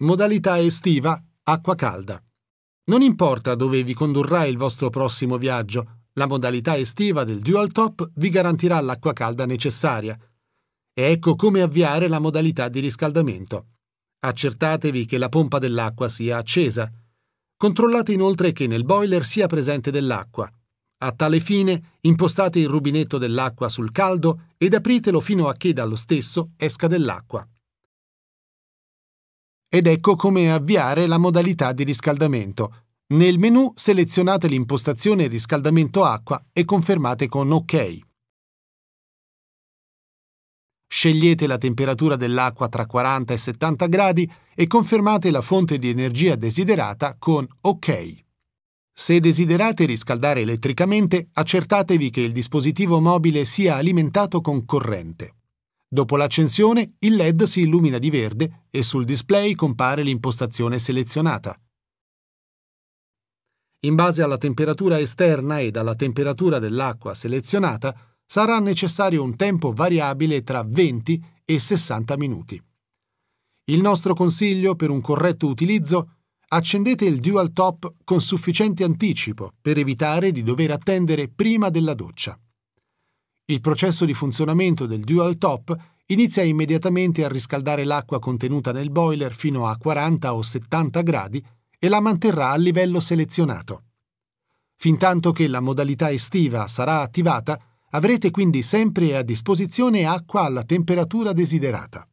Modalità estiva, acqua calda. Non importa dove vi condurrà il vostro prossimo viaggio, la modalità estiva del Dual Top vi garantirà l'acqua calda necessaria. E ecco come avviare la modalità di riscaldamento. Accertatevi che la pompa dell'acqua sia accesa. Controllate inoltre che nel boiler sia presente dell'acqua. A tale fine impostate il rubinetto dell'acqua sul caldo ed apritelo fino a che dallo stesso esca dell'acqua. Ed ecco come avviare la modalità di riscaldamento. Nel menu selezionate l'impostazione riscaldamento acqua e confermate con OK. Scegliete la temperatura dell'acqua tra 40 e 70 gradi e confermate la fonte di energia desiderata con OK. Se desiderate riscaldare elettricamente, accertatevi che il dispositivo mobile sia alimentato con corrente. Dopo l'accensione, il LED si illumina di verde e sul display compare l'impostazione selezionata. In base alla temperatura esterna ed alla temperatura dell'acqua selezionata, sarà necessario un tempo variabile tra 20 e 60 minuti. Il nostro consiglio per un corretto utilizzo accendete il dual top con sufficiente anticipo per evitare di dover attendere prima della doccia. Il processo di funzionamento del dual top inizia immediatamente a riscaldare l'acqua contenuta nel boiler fino a 40 o 70 gradi e la manterrà al livello selezionato. Fintanto che la modalità estiva sarà attivata, avrete quindi sempre a disposizione acqua alla temperatura desiderata.